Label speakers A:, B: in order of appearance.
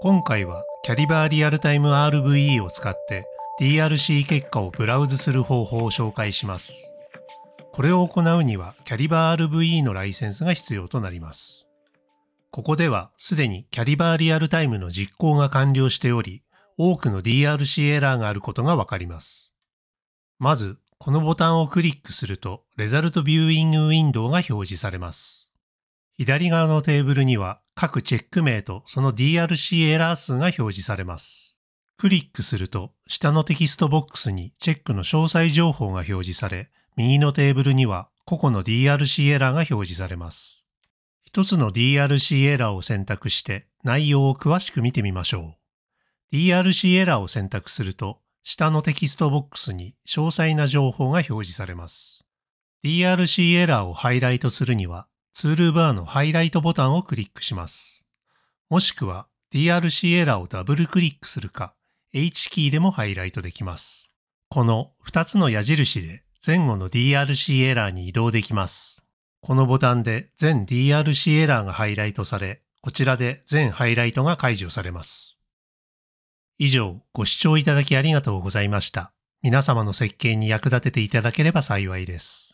A: 今回はキャリバーリアルタイム RVE を使って DRC 結果をブラウズする方法を紹介します。これを行うにはキャリバー RVE のライセンスが必要となります。ここではすでにキャリバーリアルタイムの実行が完了しており、多くの DRC エラーがあることがわかります。まず、このボタンをクリックすると、レザルトビューイングウィンドウが表示されます。左側のテーブルには各チェック名とその DRC エラー数が表示されます。クリックすると下のテキストボックスにチェックの詳細情報が表示され、右のテーブルには個々の DRC エラーが表示されます。一つの DRC エラーを選択して内容を詳しく見てみましょう。DRC エラーを選択すると、下のテキストボックスに詳細な情報が表示されます。DRC エラーをハイライトするには、ツールバーのハイライトボタンをクリックします。もしくは DRC エラーをダブルクリックするか、H キーでもハイライトできます。この2つの矢印で前後の DRC エラーに移動できます。このボタンで全 DRC エラーがハイライトされ、こちらで全ハイライトが解除されます。以上、ご視聴いただきありがとうございました。皆様の設計に役立てていただければ幸いです。